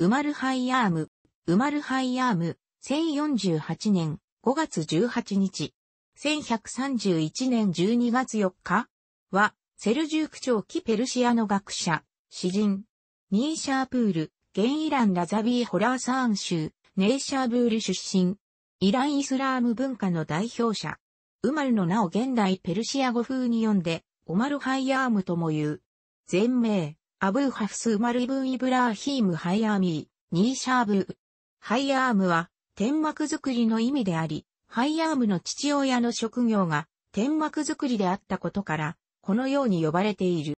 ウマルハイヤーム、ウマルハイヤーム、1048年5月18日、1131年12月4日は、セルジューク朝期ペルシアの学者、詩人、ニーシャープール、ゲンイランラザビー・ホラーサーン州、ネイシャーブール出身、イランイスラーム文化の代表者、ウマルの名を現代ペルシア語風に読んで、オマルハイヤームとも言う。全名。アブーハフスマルイブンイブラーヒーム・ハイアーミー、ニーシャーブー。ハイアームは、天幕作りの意味であり、ハイアームの父親の職業が、天幕作りであったことから、このように呼ばれている。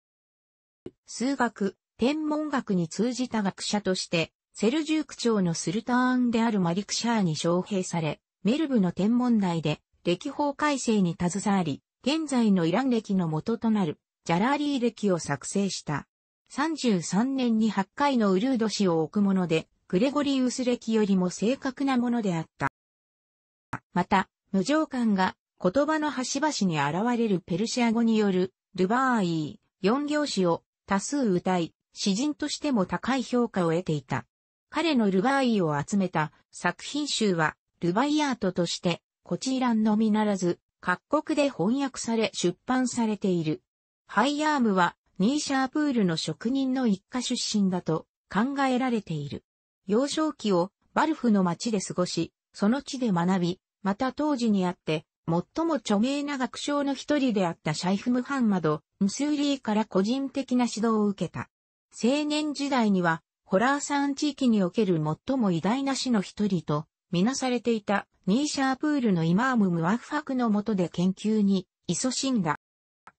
数学、天文学に通じた学者として、セルジューク朝のスルターンであるマリクシャーに招聘され、メルブの天文台で、歴法改正に携わり、現在のイラン歴の元となる、ジャラーリー歴を作成した。33年に8回のウルード氏を置くもので、グレゴリウス歴よりも正確なものであった。また、無常感が言葉の端々に現れるペルシア語によるルバーイー、4行詞を多数歌い、詩人としても高い評価を得ていた。彼のルバーイを集めた作品集はルバイアートとして、こちらのみならず、各国で翻訳され出版されている。ハイヤームはニーシャープールの職人の一家出身だと考えられている。幼少期をバルフの町で過ごし、その地で学び、また当時にあって、最も著名な学長の一人であったシャイフ・ムハンマド、ムスーリーから個人的な指導を受けた。青年時代には、ホラー山地域における最も偉大な死の一人と、みなされていたニーシャープールのイマーム・ムワフファクの下で研究に、勤しんだ。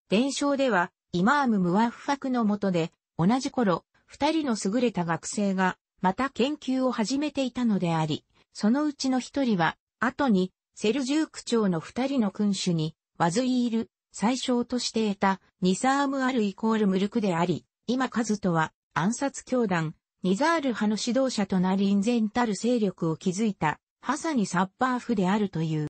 伝承では、イマーム・ムワッファクの下で、同じ頃、二人の優れた学生が、また研究を始めていたのであり、そのうちの一人は、後に、セルジューク朝の二人の君主に、ワズイール、最小として得た、ニサーム・アルイコール・ムルクであり、今カズトは、暗殺教団、ニザール派の指導者となりゼンたる勢力を築いた、ハサニ・サッパーフであるという。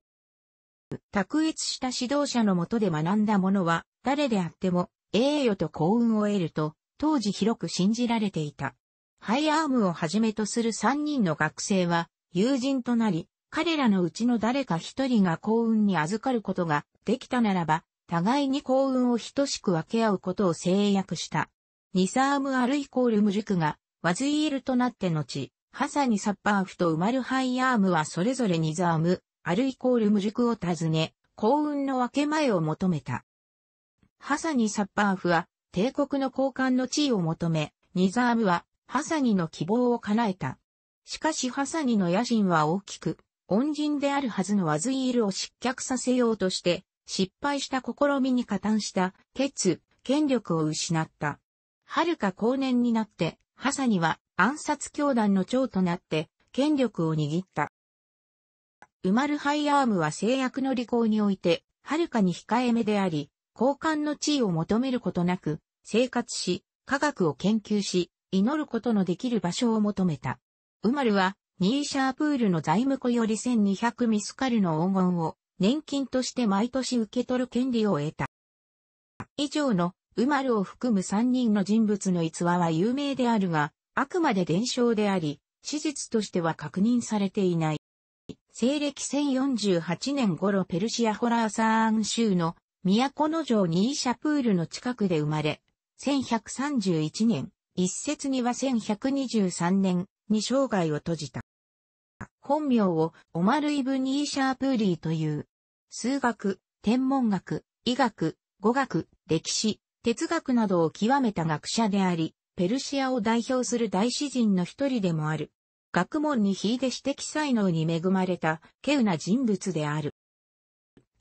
卓越した指導者のもとで学んだ者は、誰であっても、栄誉と幸運を得ると、当時広く信じられていた。ハイアームをはじめとする3人の学生は友人となり、彼らのうちの誰か一人が幸運に預かることができたならば、互いに幸運を等しく分け合うことを制約した。ニサーム・アルイコール・ムジュクが、ワズイールとなって後、ハサニ・サッパーフとウマル・ハイアームはそれぞれニザーム、アルイコール・ムジュクを訪ね、幸運の分け前を求めた。ハサニ・サッパーフは、帝国の交換の地位を求め、ニザームは、ハサニの希望を叶えた。しかしハサニの野心は大きく、恩人であるはずのワズイールを失脚させようとして、失敗した試みに加担した、ケツ、権力を失った。遥か後年になって、ハサニは暗殺教団の長となって、権力を握った。ウマルハイアームは制約の履行において、遥かに控えめであり、交換の地位を求めることなく、生活し、科学を研究し、祈ることのできる場所を求めた。ウマルは、ニーシャープールの財務庫より1200ミスカルの黄金を年金として毎年受け取る権利を得た。以上のウマルを含む3人の人物の逸話は有名であるが、あくまで伝承であり、史実としては確認されていない。西暦1048年頃ペルシアホラーサーン州の都城ニーシャプールの近くで生まれ、1131年、一説には1123年に生涯を閉じた。本名をオマルイブ・ニーシャープーリーという、数学、天文学、医学、語学、歴史、哲学などを極めた学者であり、ペルシアを代表する大詩人の一人でもある。学問に秀で指摘才能に恵まれた、稀有な人物である。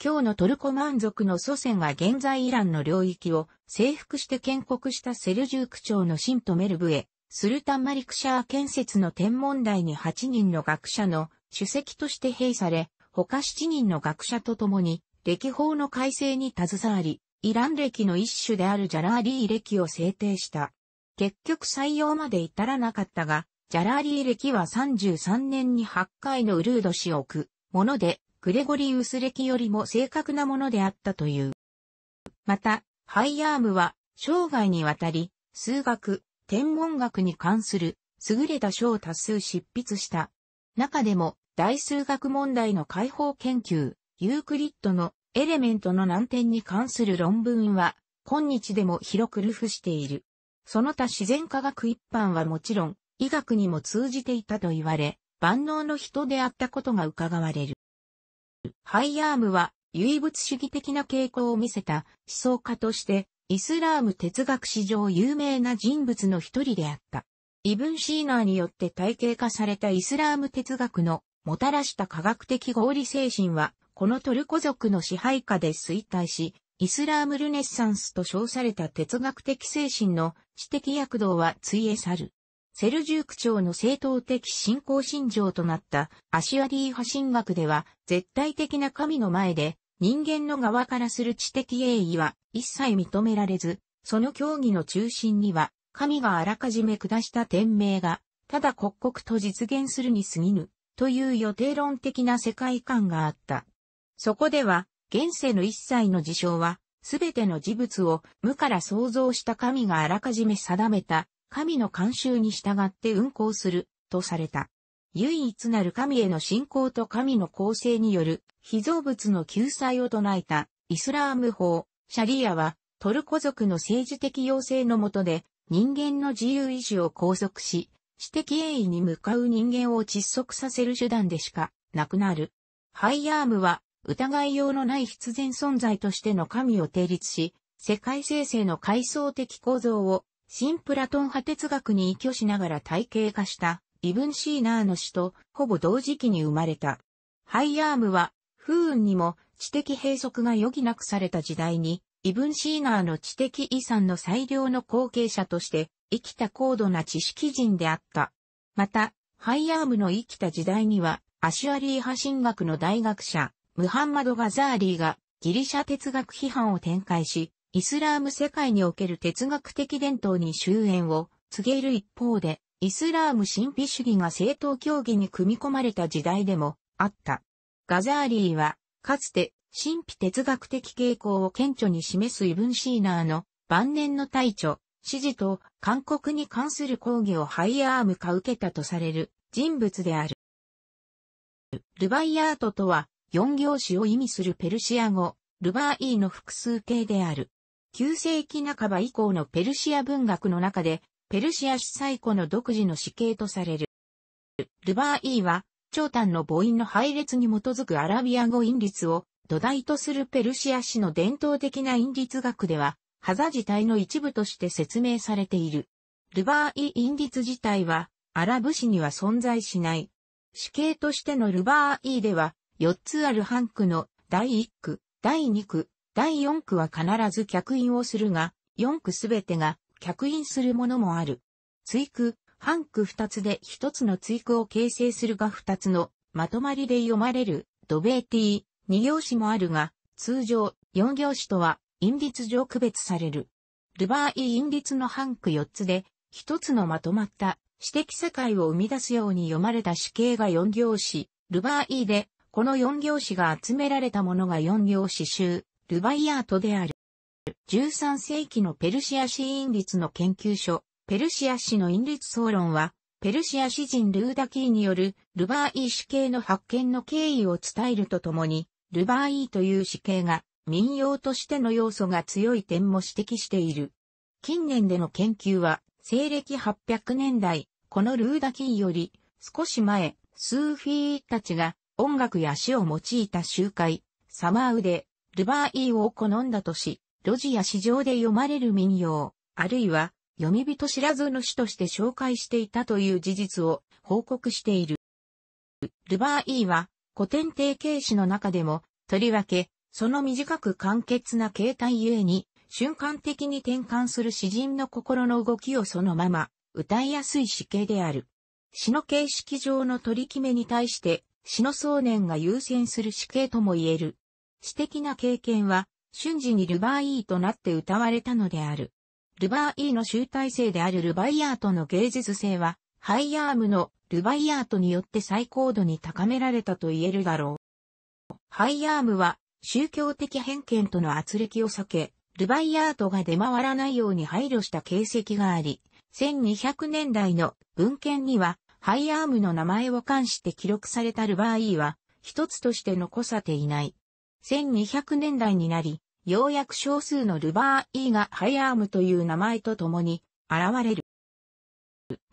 今日のトルコ満族の祖先は現在イランの領域を征服して建国したセルジューク朝のシントメルブエ、スルタンマリクシャー建設の天文台に8人の学者の主席として兵され、他7人の学者と共に、歴法の改正に携わり、イラン歴の一種であるジャラーリー歴を制定した。結局採用まで至らなかったが、ジャラーリー歴は33年に8回のウルード氏を置くもので、グレゴリウス歴よりも正確なものであったという。また、ハイヤームは生涯にわたり、数学、天文学に関する優れた書を多数執筆した。中でも、大数学問題の解放研究、ユークリッドのエレメントの難点に関する論文は、今日でも広く流布している。その他自然科学一般はもちろん、医学にも通じていたと言われ、万能の人であったことが伺われる。ハイヤームは唯物主義的な傾向を見せた思想家として、イスラーム哲学史上有名な人物の一人であった。イブン・シーナーによって体系化されたイスラーム哲学のもたらした科学的合理精神は、このトルコ族の支配下で衰退し、イスラームルネッサンスと称された哲学的精神の知的躍動はついえ去る。セルジューク朝の正統的信仰信条となったアシアディー派神学では絶対的な神の前で人間の側からする知的栄意は一切認められず、その教義の中心には神があらかじめ下した天命がただ刻々と実現するに過ぎぬという予定論的な世界観があった。そこでは現世の一切の事象はすべての事物を無から創造した神があらかじめ定めた神の慣習に従って運行する、とされた。唯一なる神への信仰と神の構成による被造物の救済を唱えたイスラーム法、シャリアはトルコ族の政治的要請のもとで人間の自由意志を拘束し、私的栄意に向かう人間を窒息させる手段でしかなくなる。ハイヤームは疑いようのない必然存在としての神を定立し、世界生成の階層的構造を新プラトン派哲学に依拠しながら体系化したイブン・シーナーの死とほぼ同時期に生まれた。ハイヤームは、風雲にも知的閉塞が余儀なくされた時代に、イブン・シーナーの知的遺産の最良の後継者として、生きた高度な知識人であった。また、ハイヤームの生きた時代には、アシュアリー派神学の大学者、ムハンマド・ガザーリーがギリシャ哲学批判を展開し、イスラーム世界における哲学的伝統に終焉を告げる一方で、イスラーム神秘主義が正当協議に組み込まれた時代でもあった。ガザーリーは、かつて神秘哲学的傾向を顕著に示すイブン・シーナーの晩年の大著、指示と勧告に関する抗議をハイアームか受けたとされる人物である。ルバイアートとは、四行詞を意味するペルシア語、ルバーイーの複数形である。9世紀半ば以降のペルシア文学の中で、ペルシア史最古の独自の死刑とされる。ルバー・イーは、長短の母音の配列に基づくアラビア語音律を土台とするペルシア史の伝統的な音律学では、ハザ自体の一部として説明されている。ルバー・イー音律自体は、アラブ史には存在しない。死刑としてのルバー・イーでは、4つある半句の第1句、第2句、第四区は必ず客員をするが、四区すべてが客員するものもある。追区、半区二つで一つの追区を形成するが二つのまとまりで読まれるドベーティー、二行詞もあるが、通常四行詞とは陰律上区別される。ルバーイ陰律の半区四つで、一つのまとまった私的世界を生み出すように読まれた死形が四行詞、ルバーイで、この四行詞が集められたものが四行詞集、ルバイアートである。13世紀のペルシア史因律の研究所、ペルシア史の因律総論は、ペルシア詩人ルーダキーによるルバーイ詩形の発見の経緯を伝えるとともに、ルバーイという死刑が民謡としての要素が強い点も指摘している。近年での研究は、西暦800年代、このルーダキーより少し前、スーフィーたちが音楽や詩を用いた集会、サマーウでルバーイーを好んだとし、路地や市場で読まれる民謡、あるいは読み人知らずの詩として紹介していたという事実を報告している。ルバーイーは古典定型詩の中でも、とりわけ、その短く簡潔な形態ゆえに、瞬間的に転換する詩人の心の動きをそのまま、歌いやすい詩形である。詩の形式上の取り決めに対して、詩の想念が優先する詩形とも言える。詩的な経験は、瞬時にルバーイーとなって歌われたのである。ルバーイーの集大成であるルバイアートの芸術性は、ハイアームのルバイアートによって最高度に高められたと言えるだろう。ハイアームは、宗教的偏見との圧力を避け、ルバイアートが出回らないように配慮した形跡があり、1200年代の文献には、ハイアームの名前を冠して記録されたルバーイーは、一つとして残されていない。1200年代になり、ようやく少数のルバー・イーがハイアームという名前と共に現れる。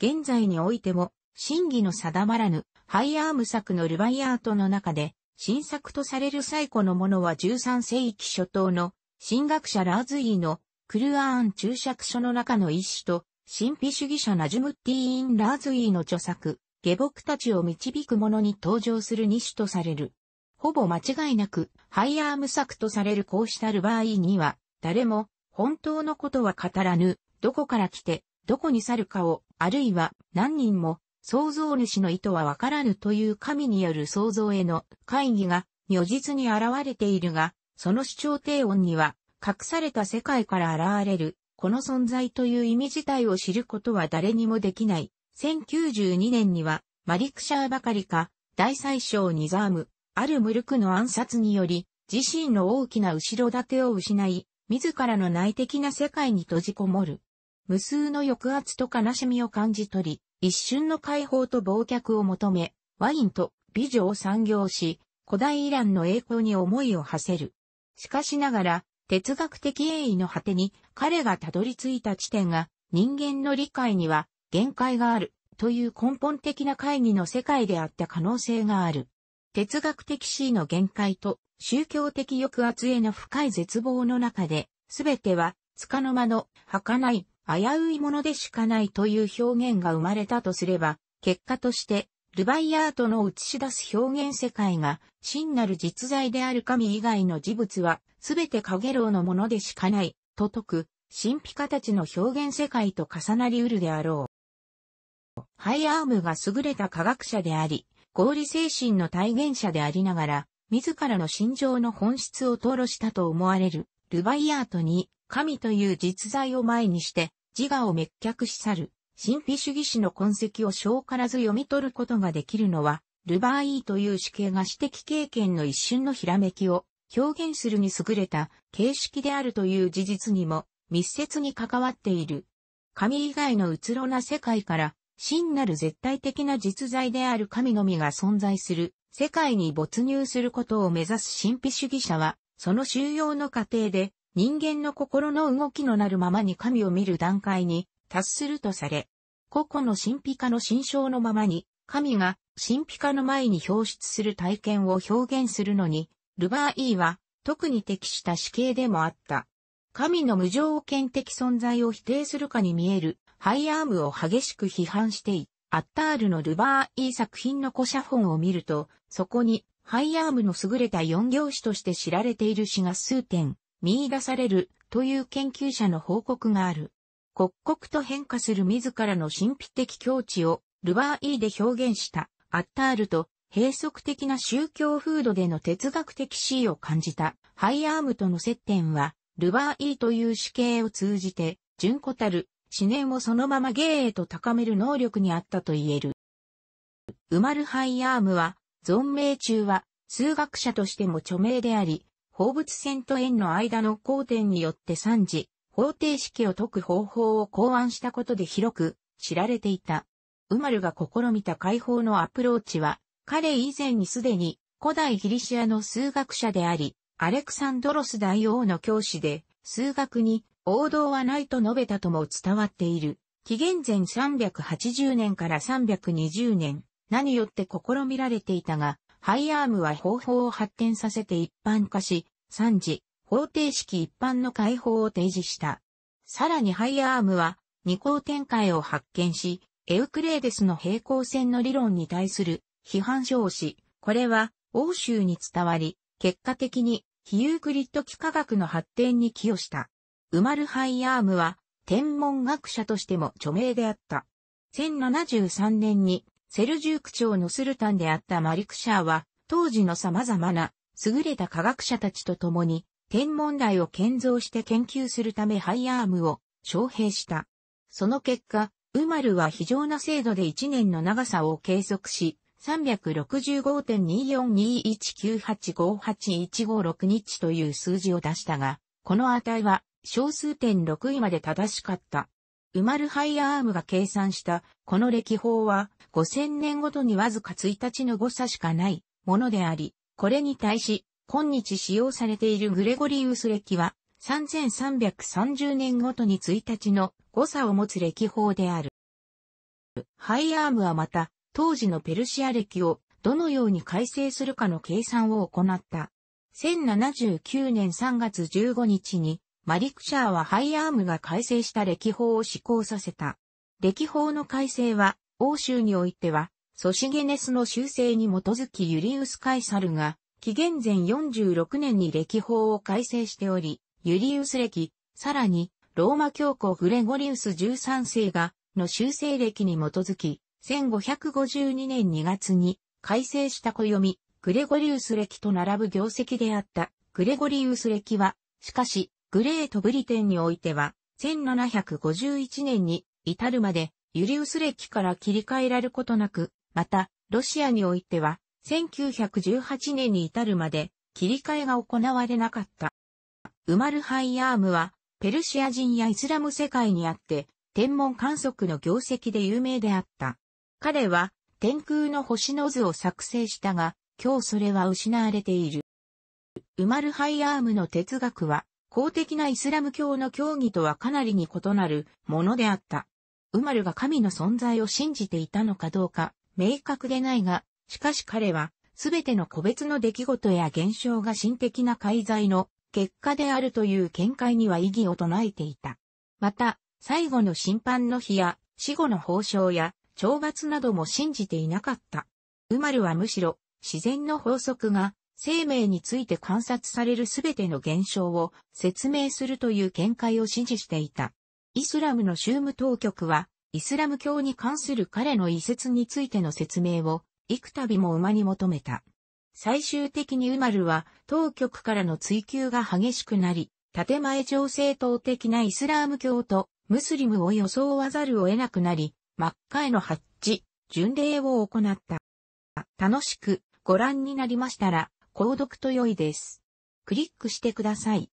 現在においても、真偽の定まらぬハイアーム作のルバイアートの中で、新作とされる最古のものは13世紀初頭の神学者ラーズイーのクルアーン注釈書の中の一種と、神秘主義者ナジュムティーン・ラーズイーの著作、下僕たちを導くものに登場する二種とされる。ほぼ間違いなく、ハイアーム作とされるこうしたルバーには、誰も、本当のことは語らぬ、どこから来て、どこに去るかを、あるいは何人も、創造主の意図はわからぬという神による創造への会議が如実に現れているが、その主張低音には隠された世界から現れる、この存在という意味自体を知ることは誰にもできない。1092年にはマリクシャーばかりか、大宰相ニザーム、あるムルクの暗殺により、自身の大きな後ろ盾を失い、自らの内的な世界に閉じこもる。無数の抑圧と悲しみを感じ取り、一瞬の解放と忘却を求め、ワインと美女を産業し、古代イランの栄光に思いを馳せる。しかしながら、哲学的栄意の果てに彼がたどり着いた地点が人間の理解には限界があるという根本的な会議の世界であった可能性がある。哲学的死の限界と宗教的抑圧への深い絶望の中で、すべては、束の間の、儚い、危ういものでしかないという表現が生まれたとすれば、結果として、ルバイアートの映し出す表現世界が、真なる実在である神以外の事物は、すべて影楼のものでしかない、と説く、神秘家たちの表現世界と重なり得るであろう。ハイアームが優れた科学者であり、合理精神の体現者でありながら、自らの心情の本質を吐露したと思われる、ルバイアートに、神という実在を前にして、自我を滅却し去る、神秘主義史の痕跡を小からず読み取ることができるのは、ルバーイーという死刑が私的経験の一瞬のひらめきを表現するに優れた形式であるという事実にも密接に関わっている。神以外のうつろな世界から真なる絶対的な実在である神のみが存在する、世界に没入することを目指す神秘主義者は、その収容の過程で、人間の心の動きのなるままに神を見る段階に達するとされ、個々の神秘家の心象のままに、神が神秘家の前に表出する体験を表現するのに、ルバー・イーは特に適した死刑でもあった。神の無条件的存在を否定するかに見えるハイアームを激しく批判してい、アッタールのルバーイー作品の古写本を見ると、そこにハイアームの優れた四行詞として知られている詩が数点見出されるという研究者の報告がある。刻々と変化する自らの神秘的境地をルバーイーで表現したアッタールと閉塞的な宗教風土での哲学的詩を感じたハイアームとの接点はルバーイーという詩形を通じて純子たる思念をそのまま芸へと高める能力にあったと言える。ウマルハイアームは、存命中は、数学者としても著名であり、放物線と円の間の交点によって算次、方程式を解く方法を考案したことで広く知られていた。ウマルが試みた解放のアプローチは、彼以前にすでに古代ギリシアの数学者であり、アレクサンドロス大王の教師で、数学に王道はないと述べたとも伝わっている。紀元前380年から320年、何よって試みられていたが、ハイアームは方法を発展させて一般化し、3次、方程式一般の解放を提示した。さらにハイアームは、二項展開を発見し、エウクレーデスの平行線の理論に対する批判書をし、これは欧州に伝わり、結果的に非ユークリッド幾何学の発展に寄与した。ウマルハイヤームは、天文学者としても著名であった。1073年に、セルジューク朝のスルタンであったマリクシャーは、当時の様々な優れた科学者たちと共に、天文台を建造して研究するためハイヤームを招聘した。その結果、ウマルは非常な精度で1年の長さを計測し、3 6 5 2 4 2 1 9 8 5 8 1 5 6日という数字を出したが、この値は小数点6位まで正しかった。ウマルハイアームが計算したこの歴法は5000年ごとにわずか1日の誤差しかないものであり、これに対し今日使用されているグレゴリウス歴は3330年ごとに1日の誤差を持つ歴法である。ハイアームはまた当時のペルシア歴をどのように改正するかの計算を行った。1079年3月15日にマリクシャーはハイアームが改正した歴法を施行させた。歴法の改正は、欧州においては、ソシゲネスの修正に基づきユリウス・カイサルが、紀元前46年に歴法を改正しており、ユリウス歴、さらに、ローマ教皇グレゴリウス13世が、の修正歴に基づき、1552年2月に改正した暦、グレゴリウス歴と並ぶ業績であった、グレゴリウス歴は、しかし、グレートブリテンにおいては、1751年に至るまでユリウス歴から切り替えられることなく、また、ロシアにおいては、1918年に至るまで切り替えが行われなかった。ウマルハイアームは、ペルシア人やイスラム世界にあって、天文観測の業績で有名であった。彼は、天空の星の図を作成したが、今日それは失われている。ウマルハイアームの哲学は、公的なイスラム教の教義とはかなりに異なるものであった。ウマルが神の存在を信じていたのかどうか、明確でないが、しかし彼は、すべての個別の出来事や現象が心的な介在の結果であるという見解には異議を唱えていた。また、最後の審判の日や死後の報奨や懲罰なども信じていなかった。ウマルはむしろ自然の法則が生命について観察されるすべての現象を説明するという見解を支持していた。イスラムの宗務当局は、イスラム教に関する彼の遺説についての説明を、幾度も馬に求めた。最終的にウマルは、当局からの追求が激しくなり、建前上正当的なイスラム教とムスリムを装わざるを得なくなり、真っ赤への発地、巡礼を行った。楽しくご覧になりましたら、購読と良いです。クリックしてください。